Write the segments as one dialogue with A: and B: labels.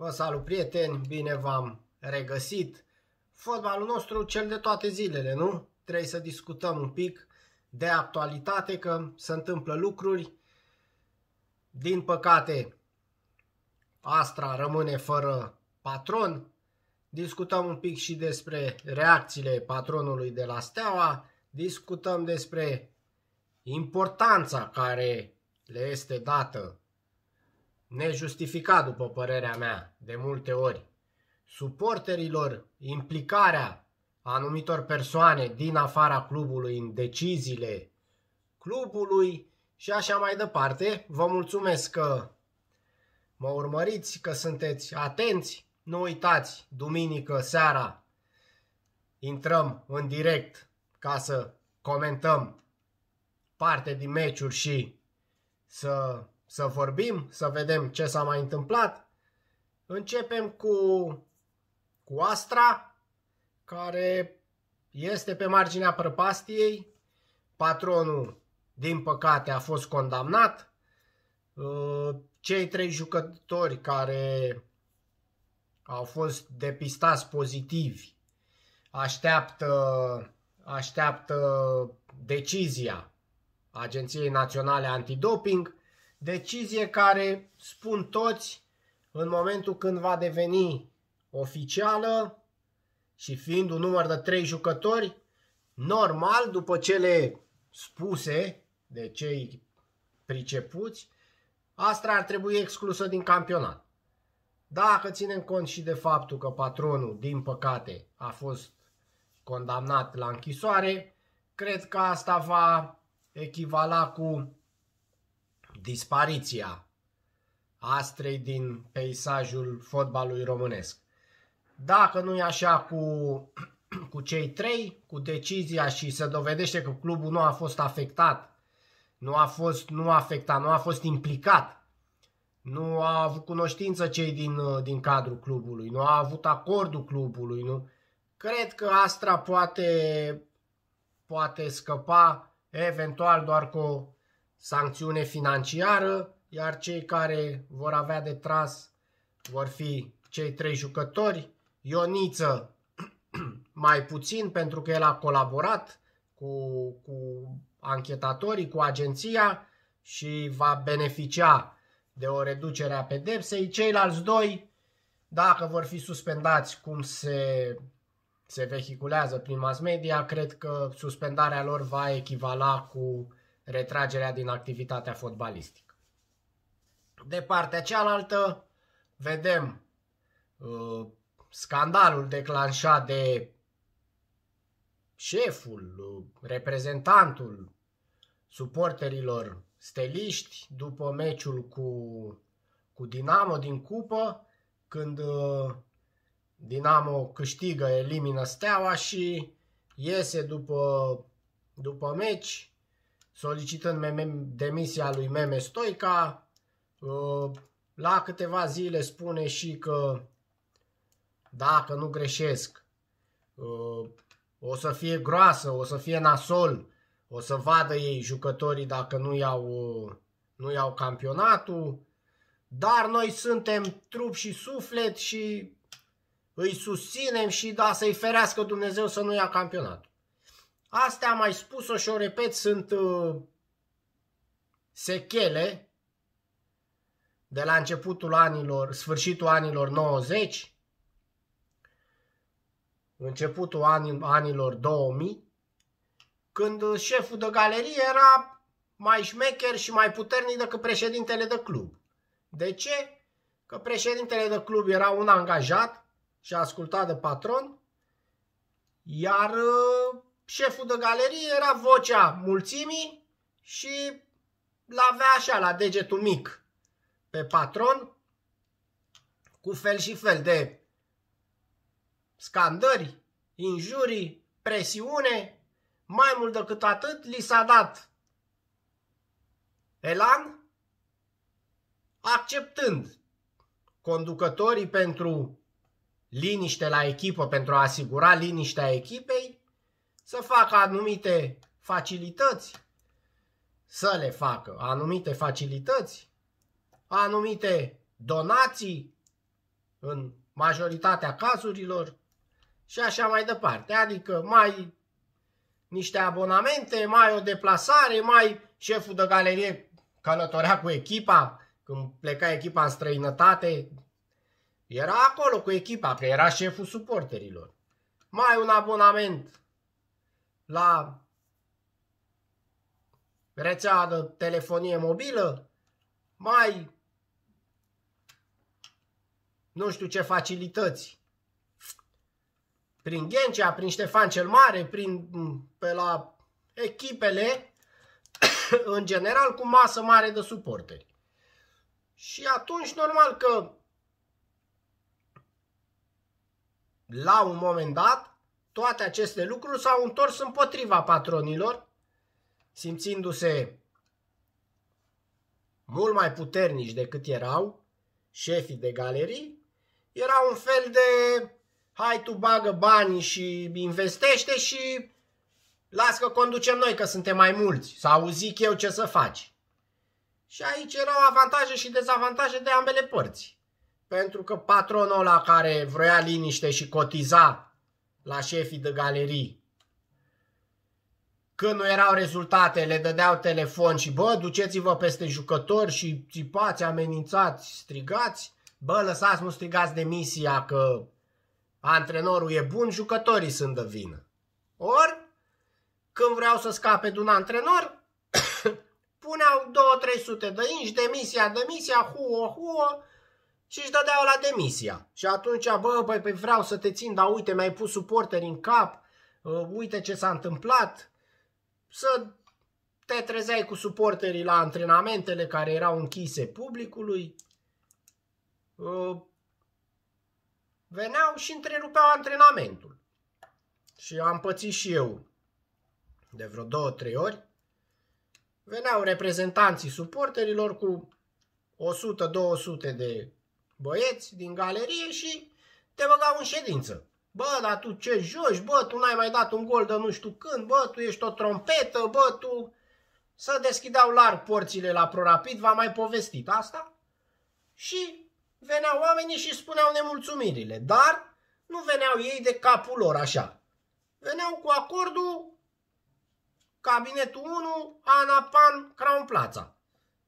A: Vă salut prieteni, bine v-am regăsit. Fotbalul nostru cel de toate zilele, nu? Trebuie să discutăm un pic de actualitate că se întâmplă lucruri. Din păcate, Astra rămâne fără patron. Discutăm un pic și despre reacțiile patronului de la Steaua. Discutăm despre importanța care le este dată nejustificat, după părerea mea, de multe ori, suporterilor implicarea anumitor persoane din afara clubului în deciziile clubului și așa mai departe. Vă mulțumesc că mă urmăriți, că sunteți atenți. Nu uitați, duminică seara intrăm în direct ca să comentăm parte din meciuri și să să vorbim, să vedem ce s-a mai întâmplat. Începem cu, cu Astra, care este pe marginea prăpastiei. Patronul, din păcate, a fost condamnat. Uh, cei trei jucători care au fost depistați pozitivi așteaptă, așteaptă decizia Agenției Naționale Antidoping – Decizie care, spun toți, în momentul când va deveni oficială și fiind un număr de 3 jucători, normal, după cele spuse de cei pricepuți, Astra ar trebui exclusă din campionat. Dacă ținem cont și de faptul că patronul, din păcate, a fost condamnat la închisoare, cred că asta va echivala cu dispariția astrei din peisajul fotbalului românesc. Dacă nu e așa cu, cu cei trei, cu decizia și se dovedește că clubul nu a fost afectat, nu a fost nu afectat, nu a fost implicat nu a avut cunoștință cei din, din cadrul clubului, nu a avut acordul clubului, nu. Cred că Astra poate, poate scăpa eventual doar cu o sancțiune financiară, iar cei care vor avea de tras vor fi cei trei jucători. Ioniță mai puțin pentru că el a colaborat cu, cu anchetatorii, cu agenția și va beneficia de o reducere a pedepsei. Ceilalți doi, dacă vor fi suspendați cum se, se vehiculează prin mass media, cred că suspendarea lor va echivala cu retragerea din activitatea fotbalistică. De partea cealaltă, vedem uh, scandalul declanșat de șeful, uh, reprezentantul suporterilor steliști după meciul cu, cu Dinamo din cupă, când uh, Dinamo câștigă, elimină Steaua și iese după, după meci solicitând demisia lui Meme Stoica. Uh, la câteva zile spune și că, dacă nu greșesc, uh, o să fie groasă, o să fie nasol, o să vadă ei jucătorii dacă nu iau, uh, nu iau campionatul. Dar noi suntem trup și suflet și îi susținem și da să-i ferească Dumnezeu să nu ia campionatul. Astea am mai spus-o și o repet, sunt uh, sechele de la începutul anilor, sfârșitul anilor 90, începutul anil, anilor 2000, când șeful de galerie era mai șmecher și mai puternic decât președintele de club. De ce? Că președintele de club era un angajat și ascultat de patron, iar uh, șeful de galerie era vocea mulțimii și l-avea așa la degetul mic pe patron cu fel și fel de scandări, injurii, presiune. Mai mult decât atât, li s-a dat elan acceptând conducătorii pentru liniște la echipă, pentru a asigura liniștea echipei, să facă anumite facilități, să le facă anumite facilități, anumite donații în majoritatea cazurilor și așa mai departe. Adică mai niște abonamente, mai o deplasare, mai șeful de galerie călătorea cu echipa, când pleca echipa în străinătate, era acolo cu echipa, că era șeful suporterilor. Mai un abonament la rețea de telefonie mobilă, mai nu știu ce facilități. Prin Ghencea, prin Ștefan cel Mare, prin, pe la echipele, în general, cu masă mare de suporteri. Și atunci, normal că la un moment dat, toate aceste lucruri s-au întors împotriva patronilor, simțindu-se mult mai puternici decât erau șefii de galerii, era un fel de hai tu bagă banii și investește și las că conducem noi că suntem mai mulți sau zic eu ce să faci. Și aici erau avantaje și dezavantaje de ambele părți. Pentru că patronul ăla care vroia liniște și cotiza la șefii de galerii. Când nu erau rezultate, le dădeau telefon și bă, duceți-vă peste jucători și țipați, amenințați, strigați. Bă, lăsați, nu strigați demisia că antrenorul e bun, jucătorii sunt de vină. Ori, când vreau să scape de un antrenor, puneau 2-300 de inși, demisia, demisia, huo, huo, și își dădeau la demisia. Și atunci, bă, bă, bă, vreau să te țin, dar uite, mi-ai pus suporteri în cap, uh, uite ce s-a întâmplat. Să te trezeai cu suporterii la antrenamentele care erau închise publicului. Uh, veneau și întrerupeau antrenamentul. Și am pățit și eu de vreo două, trei ori. Veneau reprezentanții suporterilor cu 100-200 de băieți din galerie și te băgau în ședință. Bă, dar tu ce joci? Bă, tu n-ai mai dat un gol de nu știu când, bă, tu ești o trompetă, bă, tu... Să deschideau larg porțile la Prorapid, v-am mai povestit asta? Și veneau oamenii și spuneau nemulțumirile, dar nu veneau ei de capul lor așa. Veneau cu acordul cabinetul 1, Ana Pan, Crown Plaza.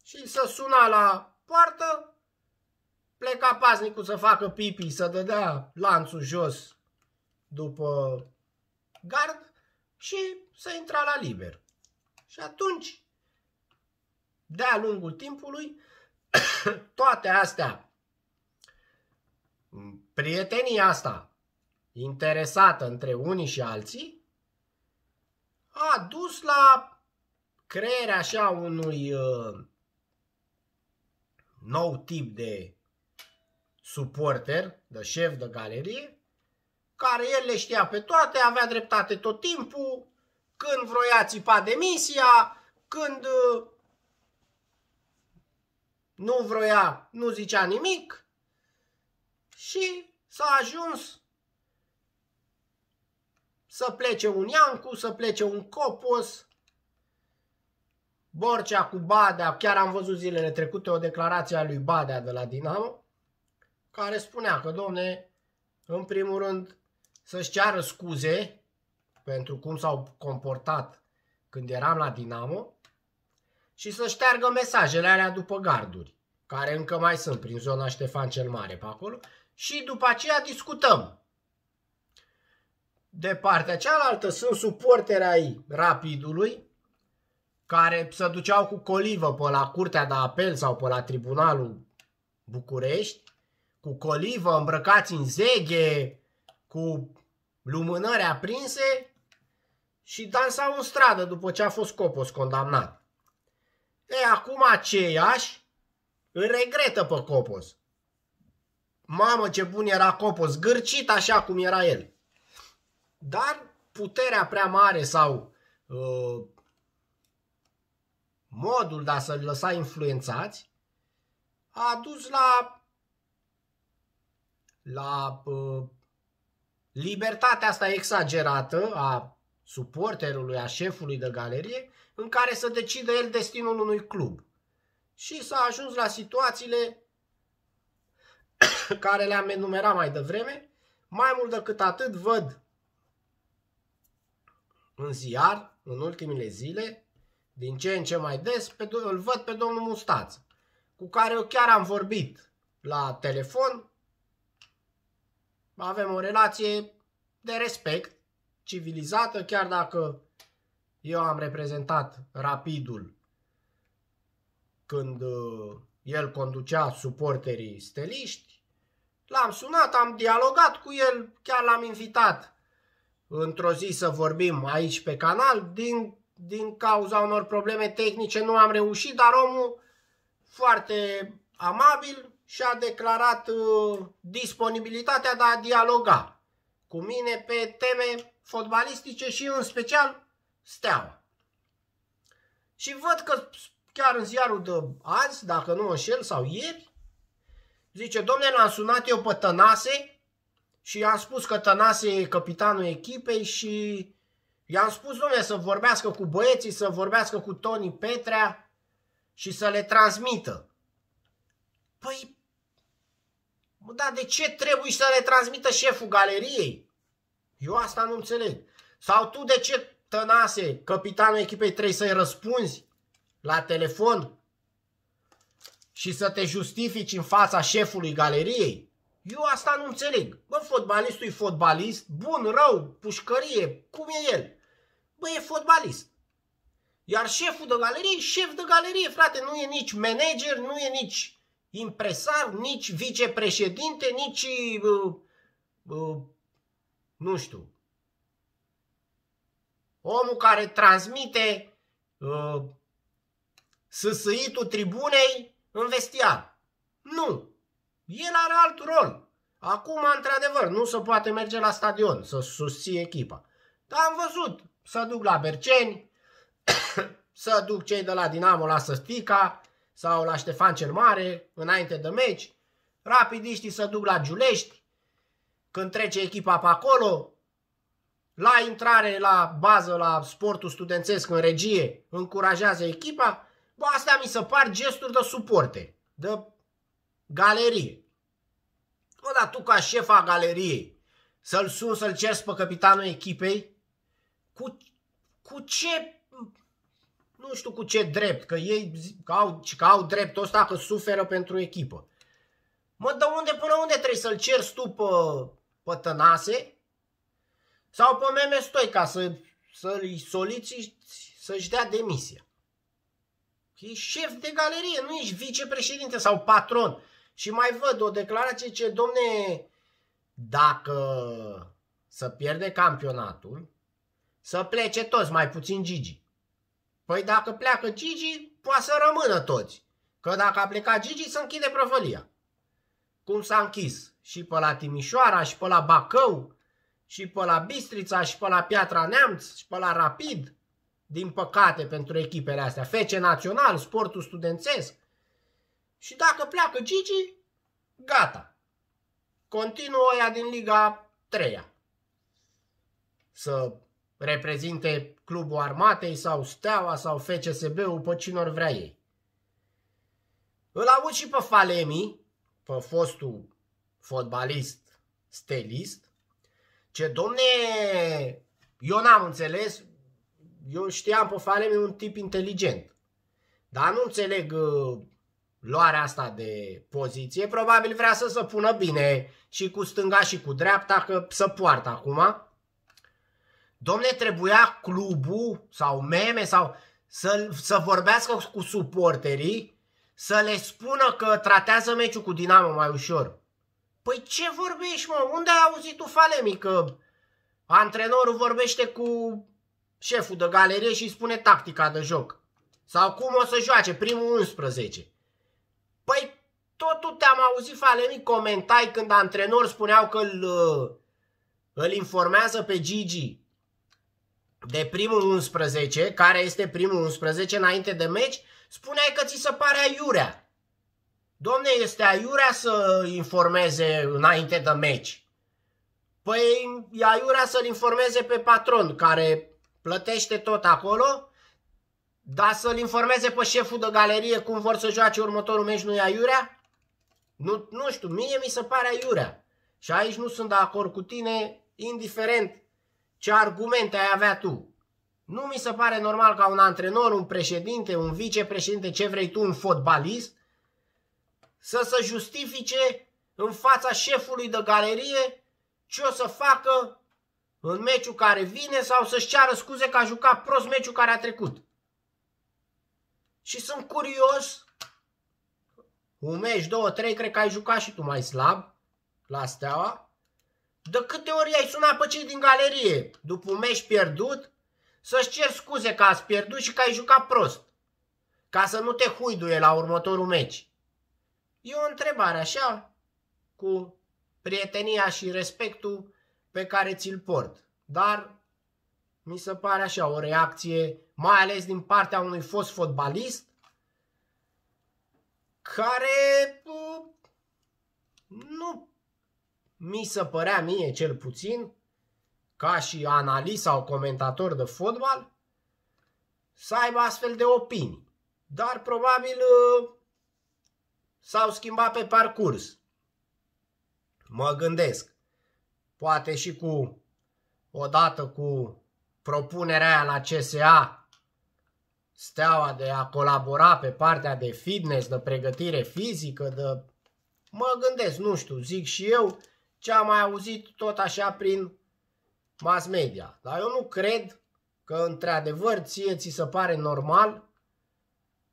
A: Și să suna la poartă, pleca paznicul să facă pipi, să dădea lanțul jos după gard și să intra la liber. Și atunci, de-a lungul timpului, toate astea, prietenia asta interesată între unii și alții, a dus la crearea așa unui uh, nou tip de suporter, de șef de galerie, care el le știa pe toate, avea dreptate tot timpul, când vroia țipa demisia, când uh, nu vroia, nu zicea nimic și s-a ajuns să plece un Iancu, să plece un Copos, Borcea cu Badea, chiar am văzut zilele trecute o declarație a lui Badea de la Dinamo, care spunea că, domne, în primul rând să-și ceară scuze pentru cum s-au comportat când eram la Dinamo și să șteargă mesajele alea după garduri, care încă mai sunt prin zona Ștefan cel Mare pe acolo, și după aceea discutăm. De partea cealaltă sunt suporteri ai Rapidului, care se duceau cu colivă pe la Curtea de Apel sau pe la Tribunalul București cu colivă, îmbrăcați în zeghe, cu lumânări aprinse și dansau în stradă după ce a fost Copos condamnat. E, acum aceiași îl regretă pe Copos. Mamă, ce bun era Copos, gârcit așa cum era el. Dar puterea prea mare sau uh, modul de a să-l lăsa influențați a dus la la libertatea asta exagerată a suporterului, a șefului de galerie, în care să decide el destinul unui club. Și s-a ajuns la situațiile care le-am enumerat mai devreme. Mai mult decât atât, văd în ziar, în ultimile zile, din ce în ce mai des, pe, îl văd pe domnul Mustață, cu care eu chiar am vorbit la telefon avem o relație de respect, civilizată, chiar dacă eu am reprezentat rapidul când uh, el conducea suporterii steliști. L-am sunat, am dialogat cu el, chiar l-am invitat într-o zi să vorbim aici pe canal. Din, din cauza unor probleme tehnice nu am reușit, dar omul foarte amabil și-a declarat uh, disponibilitatea de a dialoga cu mine pe teme fotbalistice și în special Steaua. Și văd că chiar în ziarul de azi, dacă nu înșel, sau ieri, zice, domnule, l-am sunat eu pe Tănase și i-am spus că Tănase e capitanul echipei și i-am spus, domnule, să vorbească cu băieții, să vorbească cu Toni Petrea și să le transmită. Păi, dar de ce trebuie să le transmită șeful galeriei? Eu asta nu înțeleg. Sau tu de ce, Tănase, capitanul echipei, trebuie să-i răspunzi la telefon și să te justifici în fața șefului galeriei? Eu asta nu înțeleg. Bă, fotbalistul e fotbalist, bun, rău, pușcărie, cum e el? Bă, e fotbalist. Iar șeful de galerie șef de galerie, frate, nu e nici manager, nu e nici impresar, nici vicepreședinte, nici, uh, uh, nu știu, omul care transmite uh, sâsâitul tribunei în vestiar. Nu! El are alt rol. Acum, într-adevăr, nu se poate merge la stadion să susții echipa. Dar am văzut să duc la Berceni, să duc cei de la Dinamo la Săstica, sau la Ștefan cel Mare, înainte de meci. Rapidiștii se duc la Giulești, când trece echipa pe acolo, la intrare la bază, la sportul studențesc în regie, încurajează echipa. Bă, astea mi se par gesturi de suporte, de galerie. Bă, dar tu ca șefa galeriei, să-l sun, să-l ceri pe capitanul echipei, cu, cu ce nu știu cu ce drept, că ei că au, că au dreptul ăsta că suferă pentru echipă. Mă, de unde până unde trebuie să-l cer tu pe, pe tănase sau pe meme stoi ca să, să-l soliți să-și dea demisia. E șef de galerie, nu ești vicepreședinte sau patron. Și mai văd o declarație ce, domne, dacă să pierde campionatul, să plece toți, mai puțin Gigi. Păi dacă pleacă Gigi, poate să rămână toți. Că dacă a plecat Gigi, se închide prăvălia. Cum s-a închis și pe la Timișoara, și pe la Bacău, și pe la Bistrița, și pe la Piatra Neamț, și pe la Rapid. Din păcate pentru echipele astea. Fece național, sportul studențesc. Și dacă pleacă Gigi, gata. Continuă ea din Liga 3 să reprezinte clubul armatei sau Steaua sau FCSB-ul pe cine or vrea ei. Îl aud și pe Falemi, pe fostul fotbalist stelist, ce domne, eu n-am înțeles, eu știam pe Falemi un tip inteligent, dar nu înțeleg uh, luarea asta de poziție, probabil vrea să se pună bine și cu stânga și cu dreapta, că să poartă acum, Domne, trebuia clubul sau meme sau să, să vorbească cu suporterii, să le spună că tratează meciul cu Dinamo mai ușor. Păi ce vorbești, mă? Unde ai auzit tu, Falemi, că antrenorul vorbește cu șeful de galerie și spune tactica de joc? Sau cum o să joace, primul 11? Păi totul te-am auzit, Falemi, comentai când antrenori spuneau că îl, uh, îl informează pe Gigi de primul 11, care este primul 11 înainte de meci, spuneai că ți se pare aiurea. Domne, este aiurea să informeze înainte de meci. Păi e aiurea să-l informeze pe patron care plătește tot acolo, dar să-l informeze pe șeful de galerie cum vor să joace următorul meci, nu e aiurea? Nu, nu știu, mie mi se pare aiurea. Și aici nu sunt de acord cu tine, indiferent ce argumente ai avea tu? Nu mi se pare normal ca un antrenor, un președinte, un vicepreședinte, ce vrei tu, un fotbalist, să se justifice în fața șefului de galerie ce o să facă în meciul care vine sau să-și ceară scuze că a jucat prost meciul care a trecut. Și sunt curios, un meci, două, trei, cred că ai jucat și tu mai slab la steaua, de câte ori ai sunat pe cei din galerie după un meci pierdut să-ți cer scuze că ați pierdut și că ai jucat prost, ca să nu te huiduie la următorul meci? E o întrebare așa, cu prietenia și respectul pe care ți-l port, dar mi se pare așa o reacție, mai ales din partea unui fost fotbalist, care uh, nu mi se părea mie cel puțin, ca și analist sau comentator de fotbal, să aibă astfel de opinii. Dar probabil uh, s-au schimbat pe parcurs. Mă gândesc. Poate și cu odată cu propunerea aia la CSA steaua de a colabora pe partea de fitness, de pregătire fizică, de... Mă gândesc, nu știu, zic și eu, ce am mai auzit tot așa prin mass media. Dar eu nu cred că într-adevăr ție ți se pare normal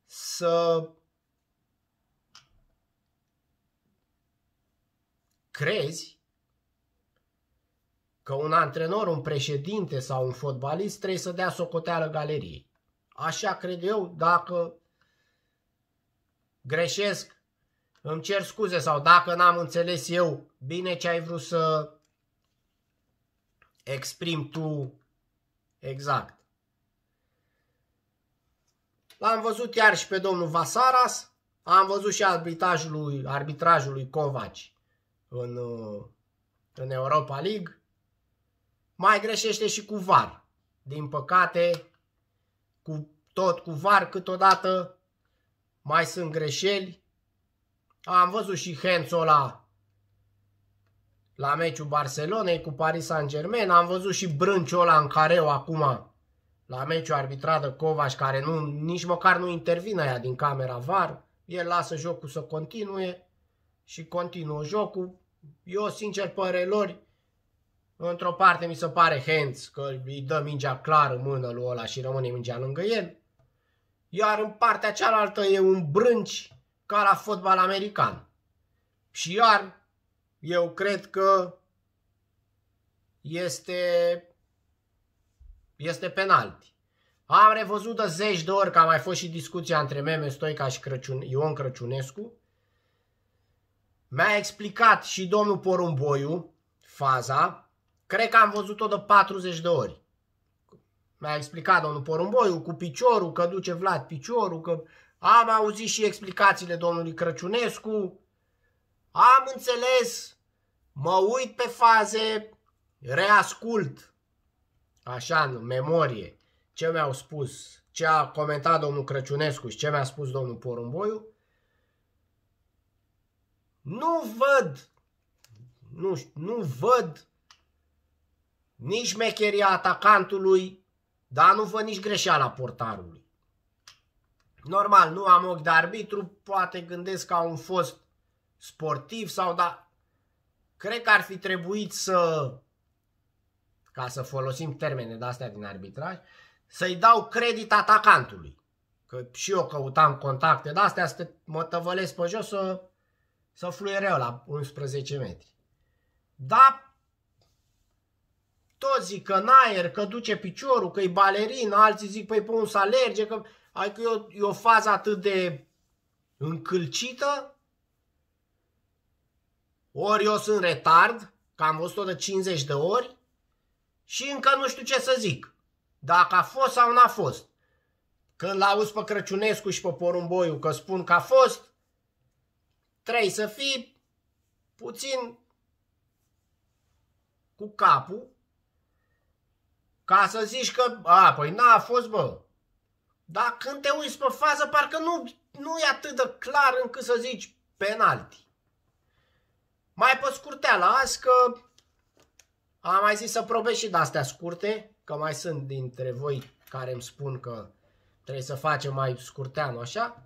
A: să crezi că un antrenor, un președinte sau un fotbalist trebuie să dea socoteală galeriei. Așa cred eu, dacă greșesc îmi cer scuze sau dacă n-am înțeles eu bine ce ai vrut să exprim tu exact. L-am văzut iar și pe domnul Vasaras, am văzut și arbitrajul lui, arbitrajul lui Covaci în, uh, în Europa League. Mai greșește și cu VAR. Din păcate, cu tot cu VAR câteodată mai sunt greșeli am văzut și Hențul ăla la meciul Barcelonei cu Paris Saint-Germain, am văzut și Brânciul ăla în careu acum la meciul arbitrat de Covaș, care nu, nici măcar nu intervine aia din camera VAR, el lasă jocul să continue și continuă jocul. Eu, sincer, părelori, într-o parte mi se pare Hens că îi dă mingea clar în mână lui ăla și rămâne mingea lângă el, iar în partea cealaltă e un brânci ca la fotbal american. Și iar, eu cred că este, este penalti. Am revăzut de zeci de ori, că a mai fost și discuția între Meme Stoica și Crăciun, Ion Crăciunescu. Mi-a explicat și domnul Porumboiu faza. Cred că am văzut-o de 40 de ori. Mi-a explicat domnul Porumboiu cu piciorul, că duce Vlad piciorul, că am auzit și explicațiile domnului Crăciunescu, am înțeles, mă uit pe faze, reascult, așa în memorie, ce mi-au spus, ce a comentat domnul Crăciunescu și ce mi-a spus domnul Porumboiu. Nu văd, nu, nu văd nici mecheria atacantului, dar nu văd nici greșeala portarului. Normal, nu am ochi de arbitru, poate gândesc ca un fost sportiv sau da. Cred că ar fi trebuit să, ca să folosim termene de astea din arbitraj, să-i dau credit atacantului. Că și eu căutam contacte de astea, să mă tăvălesc pe jos să, să fluiereu la 11 metri. Da, toți zic că în aer, că duce piciorul, că e balerin, alții zic, păi pe un să alerge, că Adică e o, e o fază atât de încălcită, ori eu sunt retard, că am văzut-o de 50 de ori și încă nu știu ce să zic. Dacă a fost sau n-a fost. Când l-auzi pe Crăciunescu și pe Porumboiu că spun că a fost, trebuie să fii puțin cu capul ca să zici că, a, păi n-a fost, bă, dar când te uiți pe fază, parcă nu, nu e atât de clar încât să zici penalti. Mai pe la azi că am mai zis să probez și de-astea scurte, că mai sunt dintre voi care îmi spun că trebuie să facem mai scurteanul așa.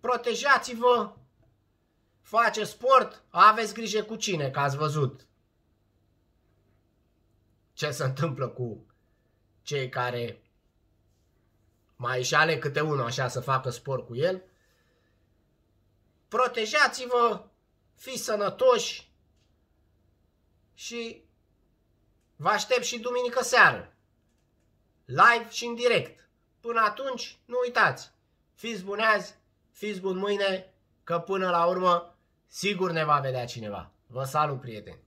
A: Protejați-vă, face sport, aveți grijă cu cine, că ați văzut ce se întâmplă cu cei care mai ale câte unul așa să facă spor cu el. Protejați-vă, fiți sănătoși și vă aștept și duminică seară, live și în direct. Până atunci, nu uitați, fiți buni azi, fiți buni mâine, că până la urmă, sigur ne va vedea cineva. Vă salut, prieteni!